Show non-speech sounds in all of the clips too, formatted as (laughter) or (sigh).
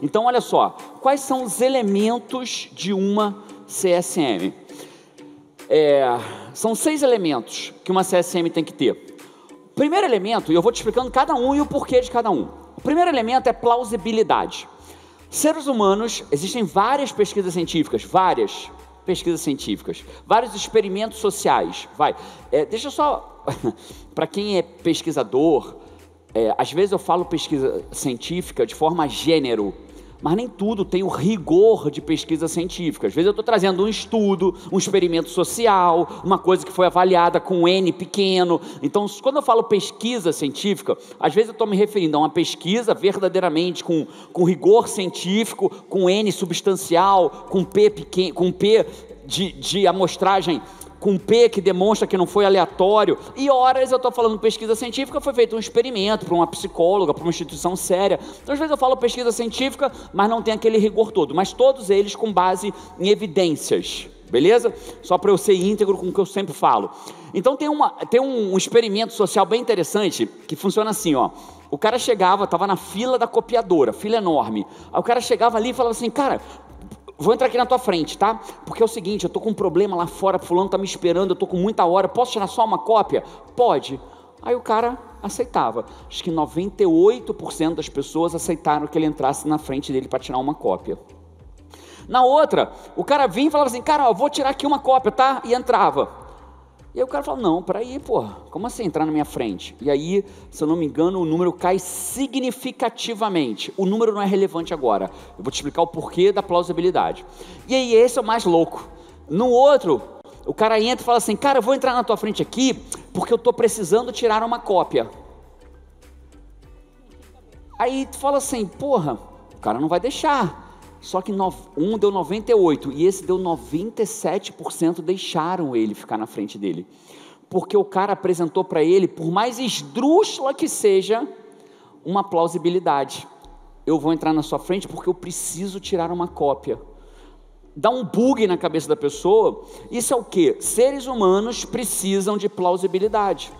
Então, olha só, quais são os elementos de uma CSM? É, são seis elementos que uma CSM tem que ter. primeiro elemento, e eu vou te explicando cada um e o porquê de cada um. O primeiro elemento é plausibilidade. Seres humanos, existem várias pesquisas científicas, várias pesquisas científicas, vários experimentos sociais. Vai, é, deixa só, (laughs) para quem é pesquisador, é, às vezes eu falo pesquisa científica de forma gênero, mas nem tudo tem o rigor de pesquisa científica. Às vezes eu estou trazendo um estudo, um experimento social, uma coisa que foi avaliada com um N pequeno. Então, quando eu falo pesquisa científica, às vezes eu estou me referindo a uma pesquisa verdadeiramente com, com rigor científico, com N substancial, com P pequeno, com P de, de amostragem com P que demonstra que não foi aleatório. E horas eu estou falando pesquisa científica, foi feito um experimento para uma psicóloga, para uma instituição séria. Então, às vezes eu falo pesquisa científica, mas não tem aquele rigor todo. Mas todos eles com base em evidências. Beleza? Só para eu ser íntegro com o que eu sempre falo. Então tem, uma, tem um experimento social bem interessante que funciona assim, ó. O cara chegava, estava na fila da copiadora, fila enorme. Aí o cara chegava ali e falava assim, cara, Vou entrar aqui na tua frente, tá? Porque é o seguinte, eu tô com um problema lá fora, fulano tá me esperando, eu tô com muita hora, posso tirar só uma cópia? Pode. Aí o cara aceitava. Acho que 98% das pessoas aceitaram que ele entrasse na frente dele para tirar uma cópia. Na outra, o cara vinha e falava assim: "Cara, ó, vou tirar aqui uma cópia, tá?" e entrava. E aí o cara fala: Não, peraí, pô, como assim entrar na minha frente? E aí, se eu não me engano, o número cai significativamente. O número não é relevante agora. Eu vou te explicar o porquê da plausibilidade. E aí, esse é o mais louco. No outro, o cara entra e fala assim: Cara, eu vou entrar na tua frente aqui porque eu tô precisando tirar uma cópia. Aí tu fala assim: Porra, o cara não vai deixar. Só que um deu 98% e esse deu 97% deixaram ele ficar na frente dele. Porque o cara apresentou para ele, por mais esdrúxula que seja, uma plausibilidade. Eu vou entrar na sua frente porque eu preciso tirar uma cópia. Dá um bug na cabeça da pessoa. Isso é o que? Seres humanos precisam de plausibilidade.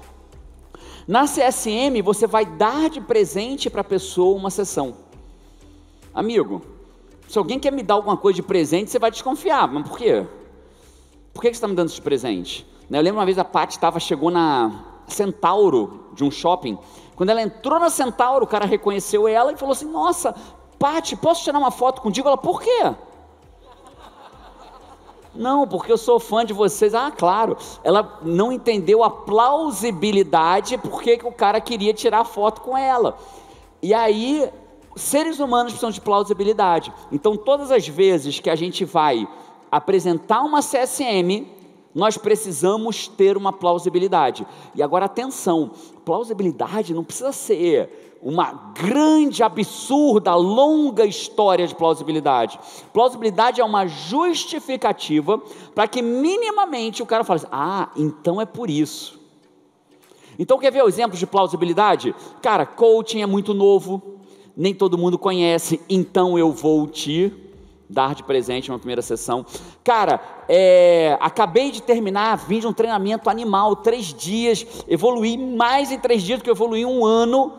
Na CSM, você vai dar de presente para a pessoa uma sessão. Amigo, se alguém quer me dar alguma coisa de presente, você vai desconfiar. Mas por quê? Por que você está me dando esse presente? Né, eu lembro uma vez a Paty tava, chegou na Centauro de um shopping. Quando ela entrou na Centauro, o cara reconheceu ela e falou assim: Nossa, Paty, posso tirar uma foto contigo? Ela, por quê? Não, porque eu sou fã de vocês. Ah, claro. Ela não entendeu a plausibilidade porque que o cara queria tirar foto com ela. E aí seres humanos precisam de plausibilidade. Então, todas as vezes que a gente vai apresentar uma CSM, nós precisamos ter uma plausibilidade. E agora, atenção: plausibilidade não precisa ser uma grande, absurda, longa história de plausibilidade. Plausibilidade é uma justificativa para que, minimamente, o cara fale assim, ah, então é por isso. Então, quer ver exemplos de plausibilidade? Cara, coaching é muito novo nem todo mundo conhece, então eu vou te dar de presente uma primeira sessão. Cara, é, acabei de terminar, vim de um treinamento animal, três dias, evoluí mais em três dias do que eu evoluí em um ano,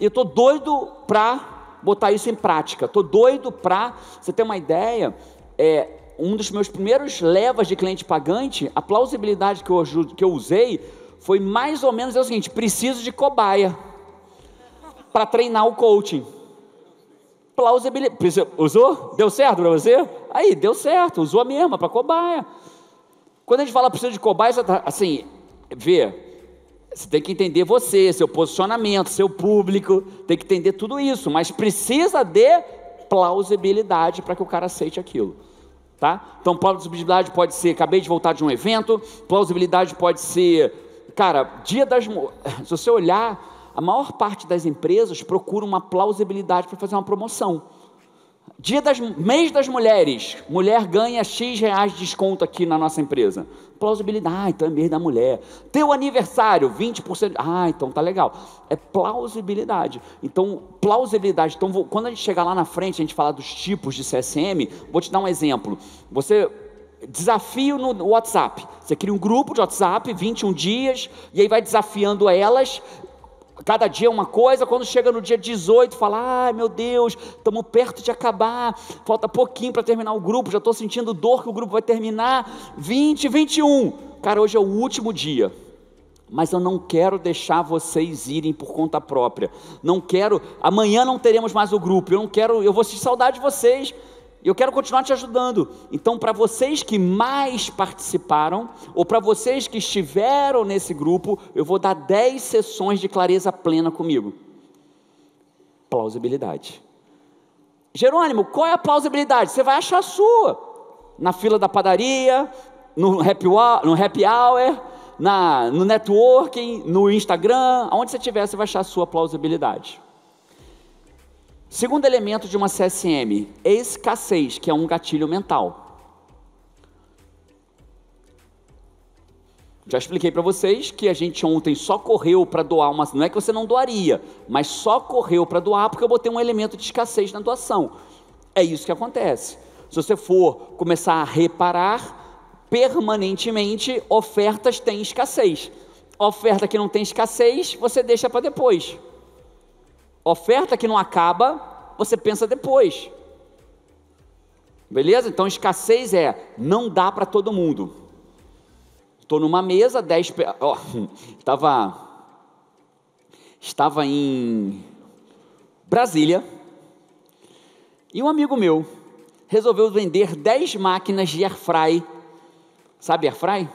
e eu estou doido para botar isso em prática, estou doido para, você ter uma ideia, é, um dos meus primeiros levas de cliente pagante, a plausibilidade que eu, que eu usei foi mais ou menos é o seguinte: preciso de cobaia para treinar o coaching plausibilidade. Usou? Deu certo para você? Aí, deu certo, usou a mesma para cobaia. Quando a gente fala precisa de cobaia, você tá, assim, vê, você tem que entender você, seu posicionamento, seu público, tem que entender tudo isso, mas precisa de plausibilidade para que o cara aceite aquilo. Tá? Então, plausibilidade pode ser, acabei de voltar de um evento, plausibilidade pode ser, cara, dia das. (laughs) Se você olhar a maior parte das empresas procura uma plausibilidade para fazer uma promoção. Dia das mês das mulheres, mulher ganha X reais de desconto aqui na nossa empresa. Plausibilidade, ah, então é mês da mulher. Teu aniversário, 20%. Ah, então tá legal. É plausibilidade. Então, plausibilidade. Então, vou, quando a gente chegar lá na frente, a gente falar dos tipos de CSM, vou te dar um exemplo. Você desafio no WhatsApp. Você cria um grupo de WhatsApp, 21 dias, e aí vai desafiando elas, Cada dia é uma coisa, quando chega no dia 18, fala: ai meu Deus, estamos perto de acabar, falta pouquinho para terminar o grupo, já estou sentindo dor que o grupo vai terminar. 20, 21. Cara, hoje é o último dia mas eu não quero deixar vocês irem por conta própria. Não quero, amanhã não teremos mais o grupo. Eu não quero, eu vou sentir saudar de vocês, eu quero continuar te ajudando. Então, para vocês que mais participaram, ou para vocês que estiveram nesse grupo, eu vou dar 10 sessões de clareza plena comigo. Plausibilidade. Jerônimo, qual é a plausibilidade? Você vai achar a sua. Na fila da padaria, no happy hour, no, happy hour, na, no networking, no Instagram, aonde você estiver, você vai achar a sua plausibilidade. Segundo elemento de uma CSM, escassez, que é um gatilho mental. Já expliquei para vocês que a gente ontem só correu para doar uma, não é que você não doaria, mas só correu para doar porque eu botei um elemento de escassez na doação. É isso que acontece. Se você for começar a reparar permanentemente, ofertas têm escassez. Oferta que não tem escassez, você deixa para depois. Oferta que não acaba, você pensa depois. Beleza? Então escassez é não dá para todo mundo. Estou numa mesa, 10 ó, oh, (laughs) estava estava em Brasília e um amigo meu resolveu vender 10 máquinas de airfry. Sabe airfry?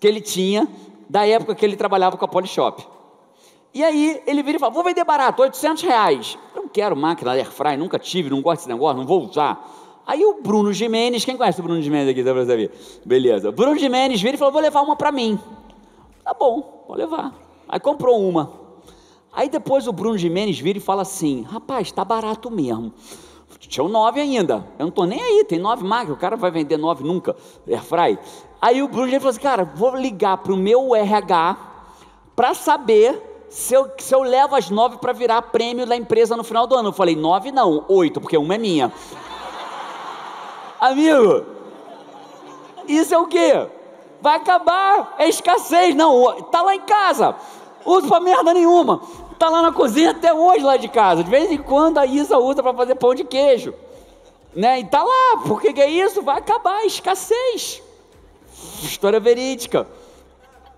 Que ele tinha da época que ele trabalhava com a Polishop. E aí ele vira e fala: vou vender barato, 800 reais. Eu não quero máquina Airfry, nunca tive, não gosto desse negócio, não vou usar. Aí o Bruno Jimenez, quem conhece o Bruno Jimenez aqui, dá pra saber? Beleza. Bruno Jimenez vira e fala, vou levar uma para mim. Tá bom, vou levar. Aí comprou uma. Aí depois o Bruno Jimenez vira e fala assim: rapaz, tá barato mesmo. Tinha nove ainda. Eu não tô nem aí, tem nove máquinas, o cara vai vender nove nunca, Airfry. Aí o Bruno Jimenez falou assim: cara, vou ligar pro meu RH para saber se eu, se eu levo as nove para virar prêmio da empresa no final do ano. Eu falei, nove não, oito, porque uma é minha. Amigo, isso é o quê? Vai acabar, é escassez. Não, tá lá em casa, uso pra merda nenhuma. Tá lá na cozinha até hoje lá de casa. De vez em quando a Isa usa para fazer pão de queijo. Né? E tá lá, porque que é isso? Vai acabar, é escassez. História verídica.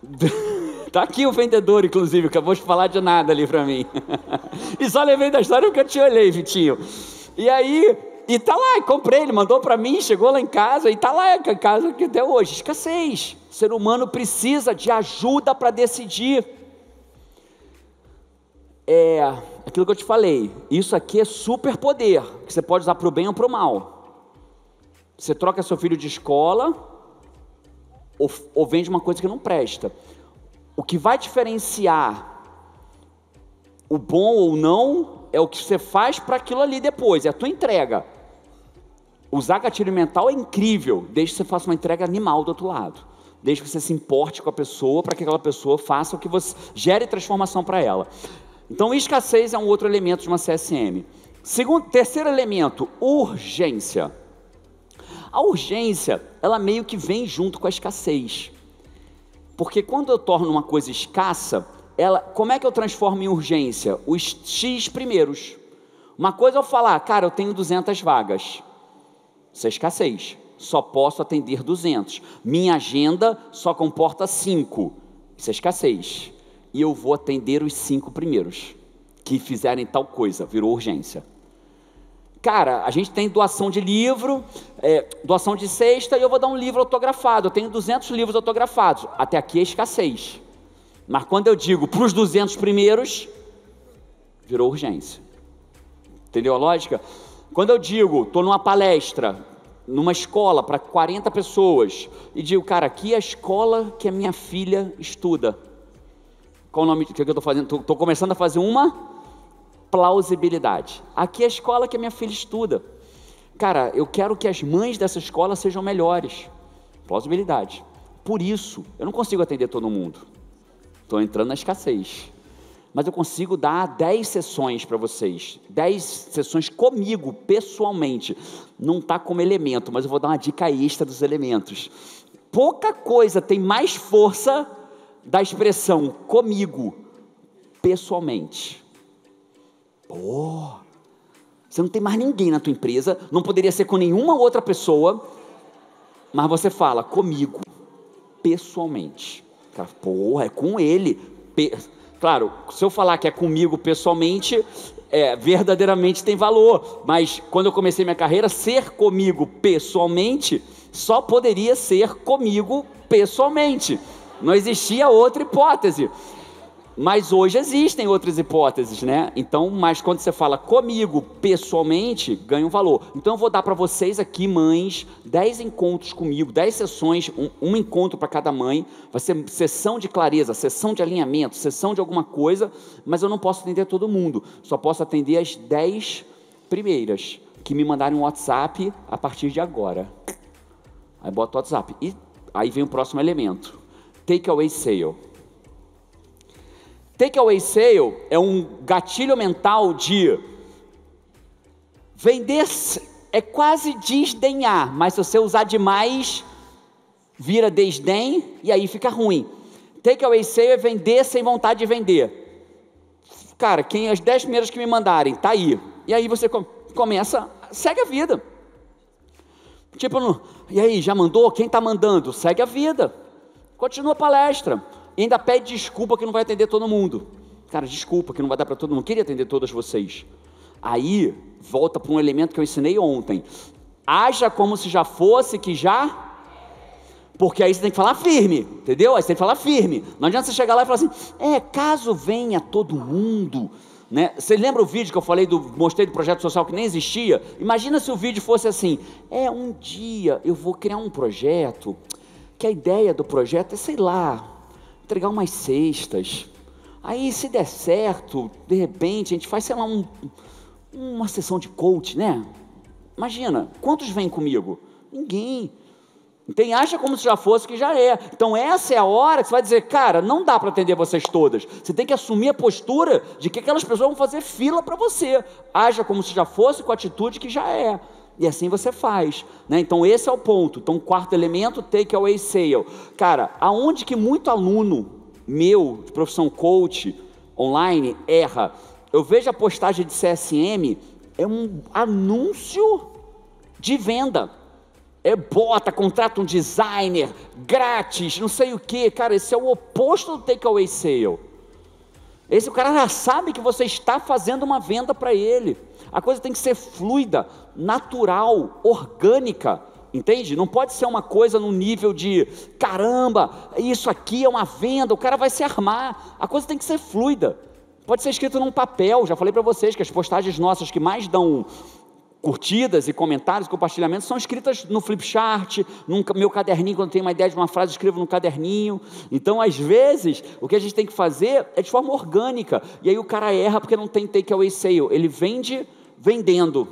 (laughs) Tá aqui o vendedor, inclusive, acabou de falar de nada ali para mim. (laughs) e só levei da história porque eu te olhei, Vitinho. E aí, e tá lá, comprei, ele mandou para mim, chegou lá em casa, e tá lá em casa que até hoje, escassez. O ser humano precisa de ajuda para decidir. É aquilo que eu te falei, isso aqui é super poder, que você pode usar para o bem ou para o mal. Você troca seu filho de escola, ou, ou vende uma coisa que não presta. O que vai diferenciar o bom ou não é o que você faz para aquilo ali depois, é a tua entrega. Usar gatilho mental é incrível, desde que você faça uma entrega animal do outro lado. Desde que você se importe com a pessoa, para que aquela pessoa faça o que você. gere transformação para ela. Então, escassez é um outro elemento de uma CSM. Segundo, terceiro elemento, urgência. A urgência, ela meio que vem junto com a escassez. Porque quando eu torno uma coisa escassa, ela, como é que eu transformo em urgência? Os X primeiros. Uma coisa é eu falar, cara, eu tenho 200 vagas. Isso é escassez. Só posso atender 200. Minha agenda só comporta 5. Isso é escassez. E eu vou atender os 5 primeiros que fizerem tal coisa. Virou urgência cara, a gente tem doação de livro, é, doação de cesta, e eu vou dar um livro autografado. Eu tenho 200 livros autografados. Até aqui é escassez. Mas quando eu digo para os 200 primeiros, virou urgência. Entendeu a lógica? Quando eu digo, estou numa palestra, numa escola para 40 pessoas, e digo, cara, aqui é a escola que a minha filha estuda. Qual o nome? O que eu estou fazendo? Estou começando a fazer uma plausibilidade. Aqui é a escola que a minha filha estuda. Cara, eu quero que as mães dessa escola sejam melhores. Plausibilidade. Por isso, eu não consigo atender todo mundo. Estou entrando na escassez. Mas eu consigo dar 10 sessões para vocês. 10 sessões comigo, pessoalmente. Não está como elemento, mas eu vou dar uma dica extra dos elementos. Pouca coisa tem mais força da expressão comigo, pessoalmente Oh, você não tem mais ninguém na tua empresa, não poderia ser com nenhuma outra pessoa, mas você fala comigo, pessoalmente. Cara, porra, é com ele. Pe claro, se eu falar que é comigo pessoalmente, é, verdadeiramente tem valor. Mas quando eu comecei minha carreira, ser comigo pessoalmente só poderia ser comigo pessoalmente. Não existia outra hipótese. Mas hoje existem outras hipóteses, né? Então, mas quando você fala comigo pessoalmente, ganha um valor. Então, eu vou dar para vocês aqui, mães, 10 encontros comigo, 10 sessões, um, um encontro para cada mãe. Vai ser sessão de clareza, sessão de alinhamento, sessão de alguma coisa, mas eu não posso atender todo mundo. Só posso atender as 10 primeiras que me mandarem um WhatsApp a partir de agora. Aí bota o WhatsApp. E aí vem o próximo elemento: takeaway sale. Takeaway sale é um gatilho mental de vender é quase desdenhar, mas se você usar demais, vira desdém e aí fica ruim. Takeaway sale é vender sem vontade de vender. Cara, quem as 10 primeiras que me mandarem, tá aí. E aí você começa, segue a vida. Tipo, e aí, já mandou? Quem está mandando? Segue a vida. Continua a palestra e ainda pede desculpa que não vai atender todo mundo. Cara, desculpa que não vai dar para todo mundo. Queria atender todas vocês. Aí volta para um elemento que eu ensinei ontem. Haja como se já fosse que já. Porque aí você tem que falar firme, entendeu? Aí você tem que falar firme. Não adianta você chegar lá e falar assim: é, caso venha todo mundo. Né? Você lembra o vídeo que eu falei do mostrei do projeto social que nem existia? Imagina se o vídeo fosse assim: é um dia eu vou criar um projeto que a ideia do projeto é sei lá entregar umas cestas. Aí, se der certo, de repente, a gente faz, sei lá, um, uma sessão de coach, né? Imagina, quantos vêm comigo? Ninguém. Tem, acha como se já fosse que já é. Então, essa é a hora que você vai dizer, cara, não dá para atender vocês todas. Você tem que assumir a postura de que aquelas pessoas vão fazer fila para você. Haja como se já fosse com a atitude que já é. E assim você faz. Né? Então, esse é o ponto. Então, quarto elemento, take away sale. Cara, aonde que muito aluno meu, de profissão coach online, erra? Eu vejo a postagem de CSM, é um anúncio de venda. É bota, contrata um designer, grátis, não sei o que. Cara, esse é o oposto do take away sale. Esse cara já sabe que você está fazendo uma venda para ele. A coisa tem que ser fluida, natural, orgânica. Entende? Não pode ser uma coisa no nível de caramba, isso aqui é uma venda, o cara vai se armar. A coisa tem que ser fluida. Pode ser escrito num papel. Já falei para vocês que as postagens nossas que mais dão curtidas e comentários, compartilhamentos, são escritas no flipchart, no meu caderninho, quando tem uma ideia de uma frase, escrevo no caderninho. Então, às vezes, o que a gente tem que fazer é de forma orgânica. E aí o cara erra porque não tem takeaway sale. Ele vende vendendo.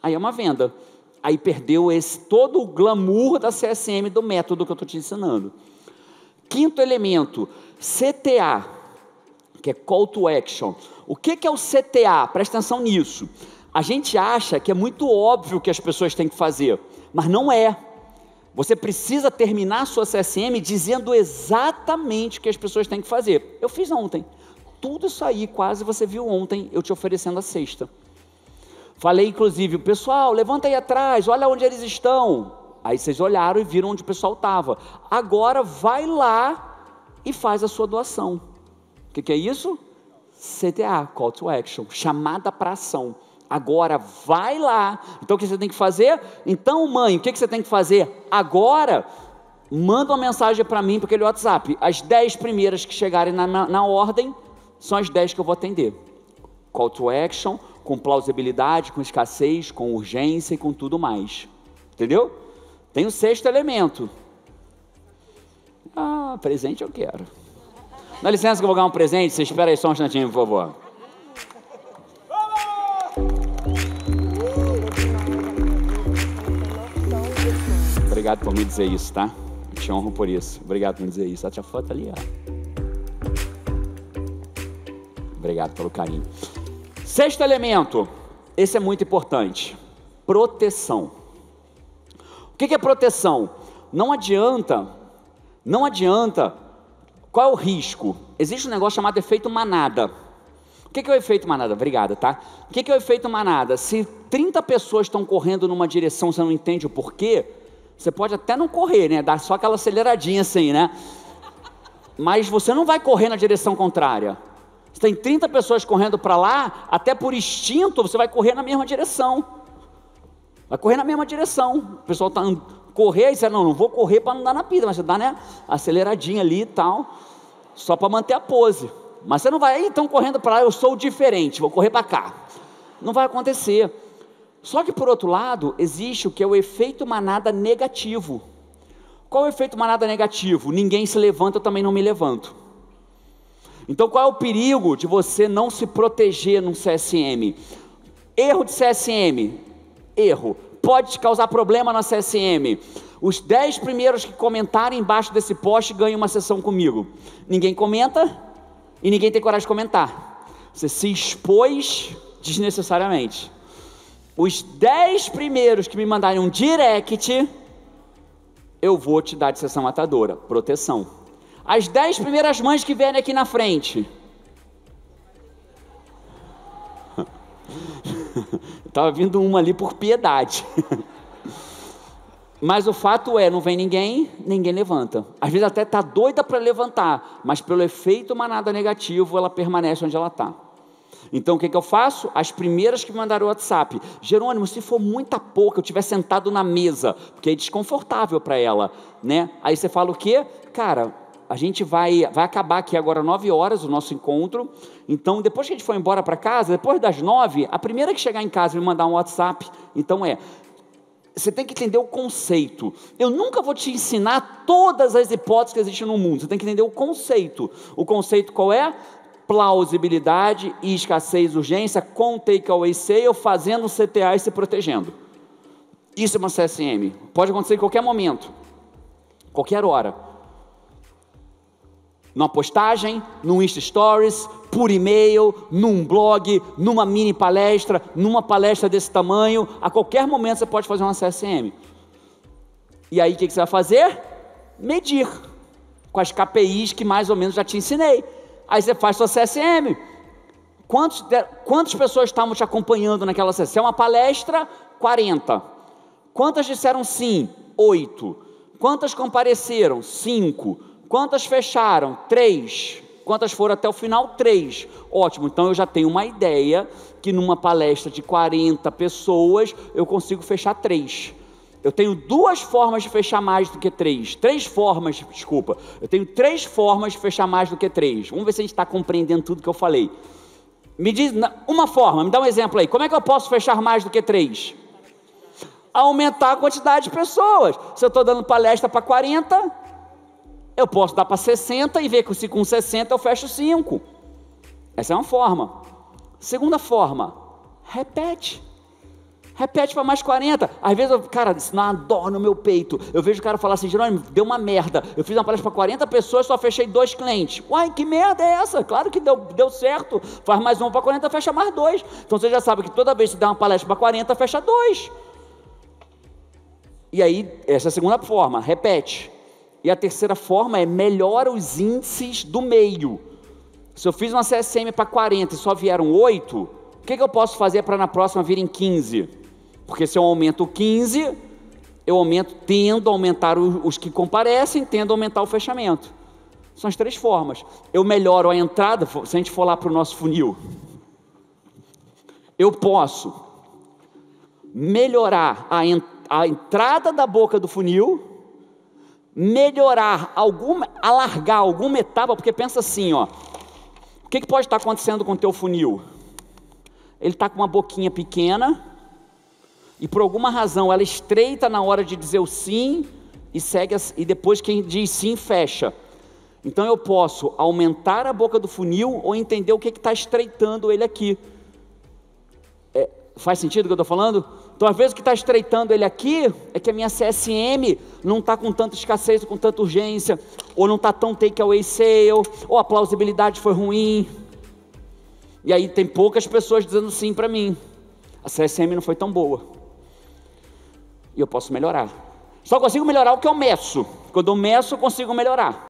Aí é uma venda. Aí perdeu esse todo o glamour da CSM, do método que eu estou te ensinando. Quinto elemento, CTA, que é Call to Action. O que, que é o CTA? Presta atenção nisso. A gente acha que é muito óbvio o que as pessoas têm que fazer, mas não é. Você precisa terminar a sua CSM dizendo exatamente o que as pessoas têm que fazer. Eu fiz ontem. Tudo isso aí quase você viu ontem eu te oferecendo a sexta. Falei, inclusive, pessoal, levanta aí atrás, olha onde eles estão. Aí vocês olharam e viram onde o pessoal estava. Agora vai lá e faz a sua doação. O que, que é isso? CTA, Call to Action, chamada para ação agora vai lá. Então o que você tem que fazer? Então, mãe, o que você tem que fazer agora? Manda uma mensagem para mim, para aquele WhatsApp. As 10 primeiras que chegarem na, na, na ordem são as 10 que eu vou atender. Call to action, com plausibilidade, com escassez, com urgência e com tudo mais. Entendeu? Tem o sexto elemento. Ah, presente eu quero. Dá licença que eu vou ganhar um presente. Você espera aí só um instantinho, por favor. obrigado por me dizer isso, tá? Eu te honro por isso. Obrigado por me dizer isso. A tia Flor tá ali, ó. Obrigado pelo carinho. Sexto elemento. Esse é muito importante. Proteção. O que é proteção? Não adianta, não adianta. Qual é o risco? Existe um negócio chamado efeito manada. O que é o efeito manada? Obrigada, tá? O que é o efeito manada? Se 30 pessoas estão correndo numa direção, você não entende o porquê, você pode até não correr, né? Dar só aquela aceleradinha assim, né? Mas você não vai correr na direção contrária. Você tem 30 pessoas correndo para lá, até por instinto você vai correr na mesma direção. Vai correr na mesma direção. O pessoal tá correndo, correr, e você não, não vou correr para não dar na pista, mas você dá né, aceleradinha ali e tal, só para manter a pose. Mas você não vai, então correndo para lá, eu sou diferente, vou correr para cá. Não vai acontecer. Só que por outro lado, existe o que é o efeito manada negativo. Qual é o efeito manada negativo? Ninguém se levanta, eu também não me levanto. Então qual é o perigo de você não se proteger num CSM? Erro de CSM. Erro. Pode te causar problema na CSM. Os 10 primeiros que comentarem embaixo desse post ganham uma sessão comigo. Ninguém comenta e ninguém tem coragem de comentar. Você se expôs desnecessariamente. Os dez primeiros que me mandarem um direct, eu vou te dar de sessão matadora, proteção. As dez primeiras mães que vierem aqui na frente. Estava (laughs) tá vindo uma ali por piedade. (laughs) mas o fato é, não vem ninguém, ninguém levanta. Às vezes até está doida para levantar, mas pelo efeito manada negativo, ela permanece onde ela está. Então o que, é que eu faço? As primeiras que me mandaram o WhatsApp. Jerônimo, se for muita pouca, eu tiver sentado na mesa, porque é desconfortável para ela, né? Aí você fala o quê? Cara, a gente vai, vai acabar aqui agora 9 horas o nosso encontro. Então, depois que a gente for embora para casa, depois das nove, a primeira que chegar em casa me mandar um WhatsApp. Então é, você tem que entender o conceito. Eu nunca vou te ensinar todas as hipóteses que existem no mundo. Você tem que entender o conceito. O conceito qual é? plausibilidade e escassez urgência com takeaway sale, fazendo CTA e se protegendo. Isso é uma CSM. Pode acontecer em qualquer momento, qualquer hora. Numa postagem, num Insta Stories, por e-mail, num blog, numa mini palestra, numa palestra desse tamanho, a qualquer momento você pode fazer uma CSM. E aí o que você vai fazer? Medir com as KPIs que mais ou menos já te ensinei. Aí você faz sua CSM. Quantos, quantas pessoas estavam te acompanhando naquela sessão? É uma palestra? 40. Quantas disseram sim? 8. Quantas compareceram? 5. Quantas fecharam? 3. Quantas foram até o final? 3. Ótimo, então eu já tenho uma ideia que numa palestra de 40 pessoas eu consigo fechar 3 eu tenho duas formas de fechar mais do que três. Três formas, desculpa. Eu tenho três formas de fechar mais do que três. Vamos ver se a gente está compreendendo tudo que eu falei. Me diz uma forma, me dá um exemplo aí. Como é que eu posso fechar mais do que três? Aumentar a quantidade de pessoas. Se eu estou dando palestra para 40, eu posso dar para 60 e ver que se com 60 eu fecho 5. Essa é uma forma. Segunda forma, repete. Repete para mais 40. Às vezes, eu, cara, isso dá uma dor no meu peito. Eu vejo o cara falar assim, Jerônimo, deu uma merda. Eu fiz uma palestra para 40 pessoas, só fechei dois clientes. Uai, que merda é essa? Claro que deu, deu certo. Faz mais um para 40, fecha mais dois. Então você já sabe que toda vez que você dá uma palestra para 40, fecha dois. E aí, essa é a segunda forma, repete. E a terceira forma é melhora os índices do meio. Se eu fiz uma CSM para 40 e só vieram 8, o que, que eu posso fazer para na próxima virem 15? Porque se eu aumento 15, eu aumento, tendo a aumentar os que comparecem, tendo a aumentar o fechamento. São as três formas. Eu melhoro a entrada, se a gente for lá para o nosso funil, eu posso melhorar a, en a entrada da boca do funil, melhorar alguma, alargar alguma etapa, porque pensa assim, ó. O que, que pode estar acontecendo com o teu funil? Ele está com uma boquinha pequena, e por alguma razão ela estreita na hora de dizer o sim e segue e depois quem diz sim fecha. Então eu posso aumentar a boca do funil ou entender o que está estreitando ele aqui. É, faz sentido o que eu estou falando? Então às vezes o que está estreitando ele aqui é que a minha CSM não está com tanta escassez, com tanta urgência, ou não está tão takeaway sale, ou a plausibilidade foi ruim. E aí tem poucas pessoas dizendo sim para mim. A CSM não foi tão boa. E eu posso melhorar. Só consigo melhorar o que eu meço. Quando eu meço, eu consigo melhorar.